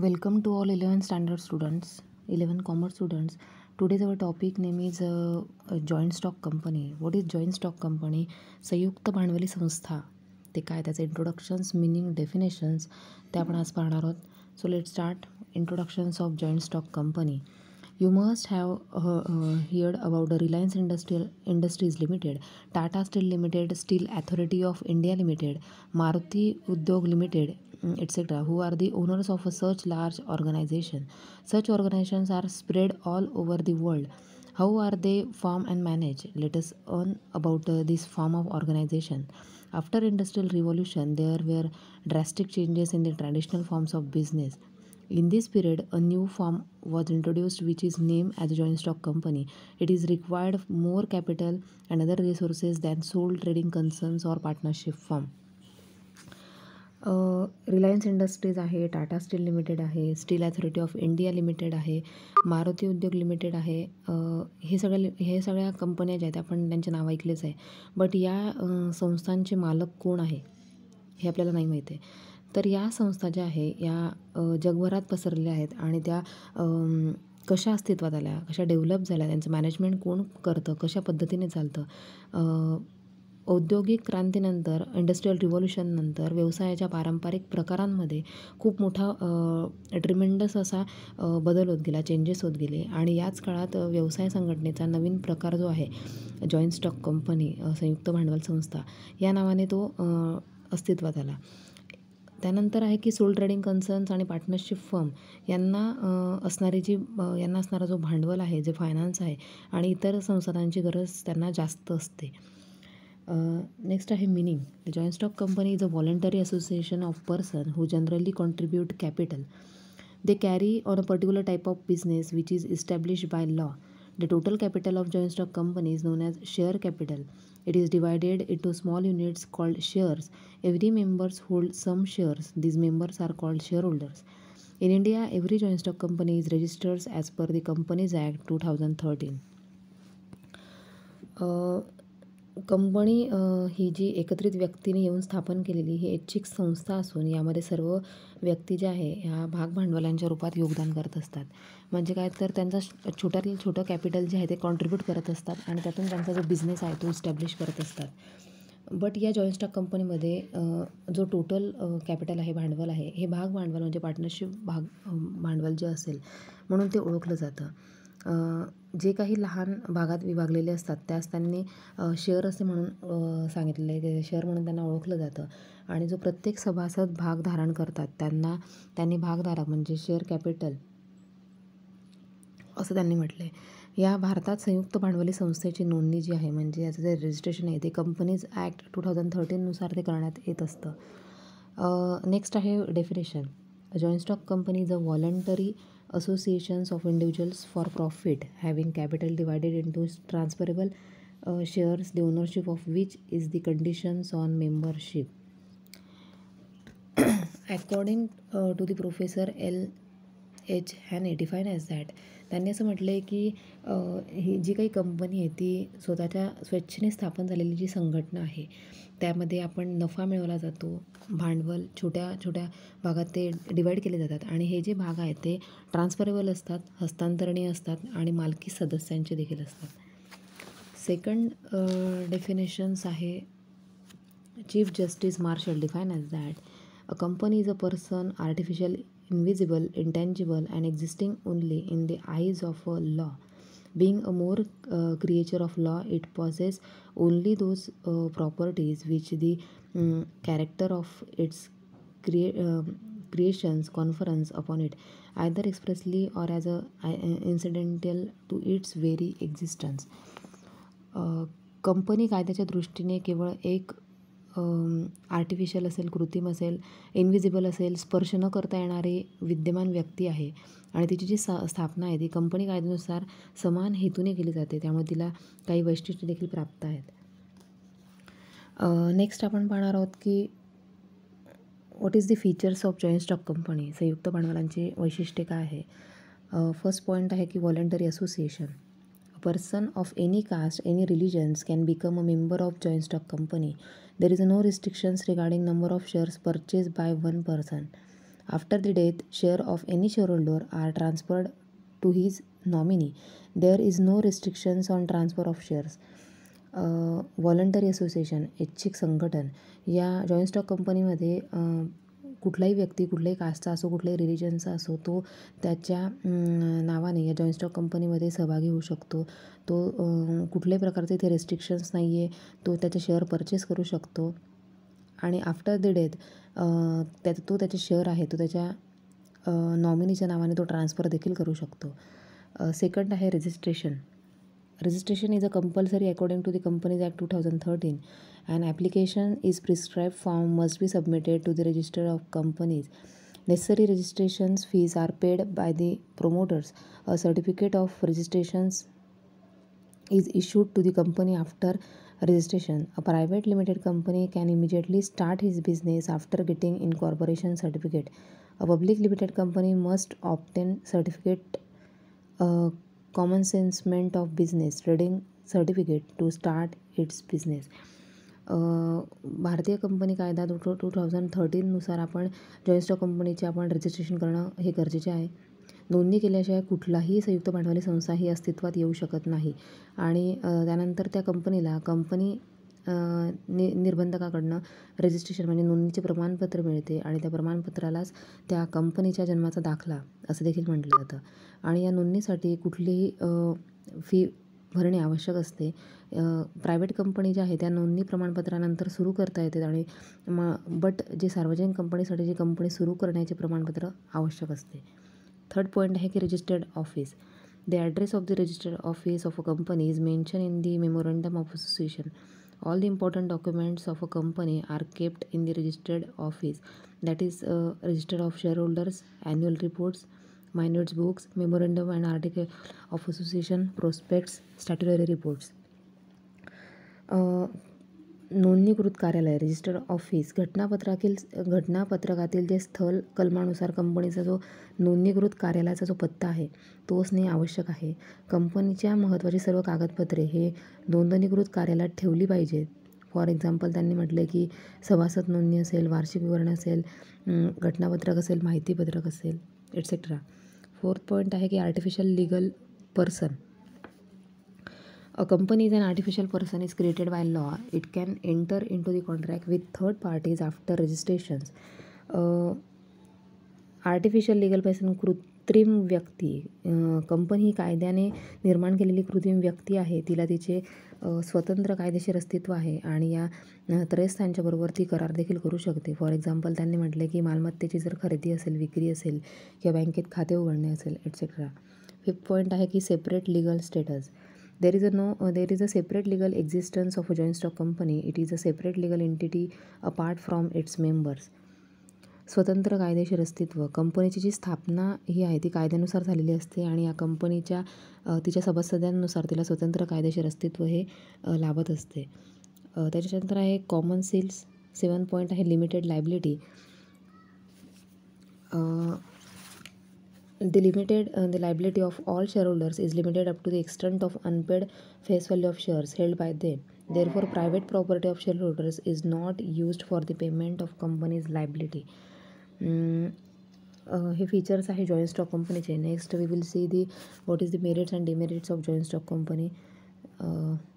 Welcome to all eleven standard students eleven commerce students today's our topic name is joint stock company what is joint stock company संयुक्त भांडवली संस्था ते काय त्याचं इंट्रोडक्शन्स meaning definitions ते आपण आज पाहणार आहोत so let start introductions of joint stock company you must have heard about the Reliance industrial industries limited Tata steel limited steel authority of India limited Maruti Udyog limited Mm, etc., who are the owners of such large organization. Such organizations are spread all over the world. How are they formed and managed? Let us learn about uh, this form of organization. After industrial revolution, there were drastic changes in the traditional forms of business. In this period, a new form was introduced which is named as a joint stock company. It is required more capital and other resources than sole trading concerns or partnership firm. Reliance industries आहे Tata steel limited आहे steel authority of India limited आहे Maruti Udyog limited आहे हे सगळ्या हे सगळ्या कंपन्या ज्या आहेत आपण त्यांचे नाव ऐकलेच आहे बट या संस्थांचे मालक कोण आहे हे आपल्याला नाही माहिती आहे तर या संस्था ज्या आहे या जगभरात पसरलेल्या आहेत आणि त्या कशा अस्तित्वात आल्या कशा डेव्हलप झाल्या त्यांचं मॅनेजमेंट कोण करतं कशा पद्धतीने चालतं औद्योगिक क्रांतीनंतर इंडस्ट्रीयल रिव्हॉल्युशननंतर व्यवसायाच्या पारंपरिक प्रकारांमध्ये खूप मोठा ट्रिमेंडस असा बदल होत गेला चेंजेस होत गेले आणि याच काळात व्यवसाय संघटनेचा नवीन प्रकार जो आहे जॉईंट स्टॉक कंपनी संयुक्त भांडवल संस्था या नावाने तो अस्तित्वात आला त्यानंतर आहे की सोल ट्रेडिंग कन्सर्न्स आणि पार्टनरशिप फर्म यांना असणारी जी यांना असणारा जो भांडवल आहे जे फायनान्स आहे आणि इतर संसाधनांची गरज त्यांना जास्त असते Uh, next I have meaning. The joint stock company is a voluntary association of persons who generally contribute capital. They carry on a particular type of business which is established by law. The total capital of joint stock company is known as share capital. It is divided into small units called shares. Every members hold some shares. These members are called shareholders. In India, every joint stock company is registered as per the Companies Act 2013. Uh, company ही जी एकत्रित व्यक्तीने येऊन स्थापन केलेली ही ऐच्छिक संस्था असून यामध्ये सर्व व्यक्ती ज्या आहे ह्या भाग भांडवलांच्या रूपात योगदान करत असतात म्हणजे काय तर त्यांचा छोट्यातलं छोटं कॅपिटल जे आहे ते कॉन्ट्रीब्यूट करत असतात आणि त्यातून त्यांचा जो बिझनेस आहे तो इस्टॅब्लिश करत असतात बट या जॉईंट स्टॉक कंपनीमध्ये जो टोटल कॅपिटल आहे भांडवल आहे हे म्हणजे भाग भांडवल म्हणजे पार्टनरशिप भाग भांडवल जे असेल म्हणून ते ओळखलं जातं जे काही लहान भागात विभागलेले असतात त्यास त्यांनी शहर असे म्हणून सांगितलेले आहे शहर म्हणून त्यांना ओळखलं जातं आणि जो प्रत्येक सभासद भाग धारण करतात त्यांना त्यांनी भागधारक म्हणजे शेअर कॅपिटल असं त्यांनी म्हटलं आहे या भारतात संयुक्त भांडवली संस्थेची नोंदणी जी आहे म्हणजे याचं जे रजिस्ट्रेशन आहे ते कंपनीज ॲक्ट टू थाउजंड थर्टीननुसार ते करण्यात येत असतं नेक्स्ट आहे definition joint stock company is a voluntary associations of individuals for profit having capital divided into transferable uh, shares the ownership of which is the conditions on membership according uh, to the professor l h haney define as that त्यांनी असं म्हटलं आहे की ही जी काही company आहे ती स्वतःच्या स्वेच्छेने स्थापन झालेली जी संघटना आहे त्यामध्ये आपण नफा मिळवला जातो भांडवल छोट्या छोट्या भागात ते डिवाईड केले जातात आणि हे जे भाग आहेत ते ट्रान्सफरेबल असतात हस्तांतरणीय असतात आणि मालकी सदस्यांचे देखील असतात सेकंड डेफिनेशन्स आहे chief justice Marshall define as that a company is a person artificial invisible intangible and existing only in the eyes of a law being a more creature of law it possess only those properties which the character of its crea creations conference upon it either expressly or as a incidental to its very existence company कायद्याच्या दृष्टीने केवळ एक artificial असेल कृत्रिम असेल invisible असेल स्पर्श न करता येणारे विद्यमान व्यक्ती आहे आणि तिची जी सा स्थापना आहे ती कंपनी कायद्यानुसार समान हेतूने केली जाते त्यामुळे तिला काही वैशिष्ट्य देखील प्राप्त आहेत नेक्स्ट आपण पाहणार आहोत की what is the features of joint stock company संयुक्त भांडवलांचे वैशिष्ट्य काय आहे फर्स्ट पॉईंट आहे की voluntary association person of any caste any religions can become a member of join stock company there is no restrictions regarding number of shares purchase by one person after the death share of any share holder are transferred to his nominee there is no restrictions on transfer of shares voluntary association ऐच्छिक संघटन या joint stock कंपनीमध्ये कुठलाही व्यक्ती कुठल्याही कास्टचा असो कुठल्याही रिलिजनचा असो तो त्याच्या नावाने या जॉईंट स्टॉक कंपनीमध्ये सहभागी होऊ शकतो तो कुठल्याही प्रकारचे इथे रेस्ट्रिक्शन्स नाही आहे तो त्याचे शेअर परचेस करू शकतो आणि आफ्टर द डेथ त्या तो त्याचे शेअर आहे तो त्याच्या नॉमिनीच्या नावाने तो ट्रान्सफर देखील करू शकतो सेकंड आहे registration Registration is a compulsory according to the Companies Act 2013. An application is prescribed form must be submitted to the register of companies. Necessary registrations fees are paid by the promoters. A certificate of registrations is issued to the company after registration. A private limited company can immediately start his business after getting incorporation certificate. A public limited company must obtain certificate uh, commencement of business trading certificate to start its business भारतीय company कायदा two two thousand थर्टीननुसार आपण स्टॉक कंपनीचे आपण registration करणं हे गरजेचे आहे नोंदणी केल्याशिवाय कुठलाही संयुक्त भांडवली संस्था ही अस्तित्वात येऊ शकत नाही आणि त्यानंतर त्या कंपनीला कंपनी नि निर्बंधकाकडनं रजिस्ट्रेशन म्हणजे नोंदणीचे प्रमाणपत्र मिळते आणि त्या प्रमाणपत्रालाच त्या कंपनीच्या जन्माचा दाखला असं देखील म्हटलं जातं आणि या नोंदणीसाठी कुठलीही फी भरणे आवश्यक असते प्रायव्हेट कंपनी ज्या आहे त्या नोंदणी प्रमाणपत्रानंतर सुरू करता येते आणि म बट जे सार्वजनिक कंपनीसाठी जी कंपनी सुरू करण्याचे प्रमाणपत्र आवश्यक असते थर्ड पॉईंट आहे की registered office the address of the registered office of a company is mention in the memorandum of association all the important documents of a company are kept in the registered office that is uh, register of shareholders annual reports minutes books memorandum and article of association prospects statutory reports uh, नोंदणीकृत कार्यालय register office घटनापत्रातील घटनापत्रकातील जे स्थल कलमानुसार कंपनीचा जो नोंदणीकृत कार्यालयाचा जो पत्ता आहे तो असणे आवश्यक आहे कंपनीच्या महत्त्वाची सर्व कागदपत्रे हे नोंदणीकृत कार्यालयात ठेवली पाहिजेत फॉर एक्झाम्पल त्यांनी म्हटलं की सभासद नोंदणी असेल वार्षिक विवरण असेल घटनापत्रक असेल माहितीपत्रक असेल एटसेट्रा फोर्थ पॉईंट आहे की artificial legal person company company is an person is created created law it can can enter into the contract with third parties after registrations artificial legal person कृत्रिम व्यक्ती कंपनी ही कायद्याने निर्माण केलेली कृत्रिम व्यक्ती आहे तिला तिचे स्वतंत्र कायदेशीर अस्तित्व आहे आणि या त्रयस्थांच्याबरोबर ती करार देखील करू शकते फॉर एक्झाम्पल त्यांनी म्हटले की मालमत्तेची जर खरेदी असेल विक्री असेल किंवा बँकेत खाते उघडणे असेल एटसेट्रा फिफ्थ पॉईंट आहे की separate legal status there is a no there is a separate separate existence of a a joint stock company it is a separate legal entity apart from its members स्वतंत्र कायदेशीर अस्तित्व कंपनीची जी स्थापना ही आहे ती कायद्यानुसार झालेली असते आणि या कंपनीच्या तिच्या सभासदांनुसार तिला स्वतंत्र कायदेशीर अस्तित्व हे लाभत असते त्याच्यानंतर आहे कॉमन सेल्स सेवन पॉईंट आहे limited liability the limited uh, the liability of all shareholders is limited up to the extent of unpaid face value of shares held by them therefore private property of shareholders is not used for the payment of company's liability mm, features features आहे joint stock company. Next, we will see the what is the merits and demerits of joint stock company. Company uh,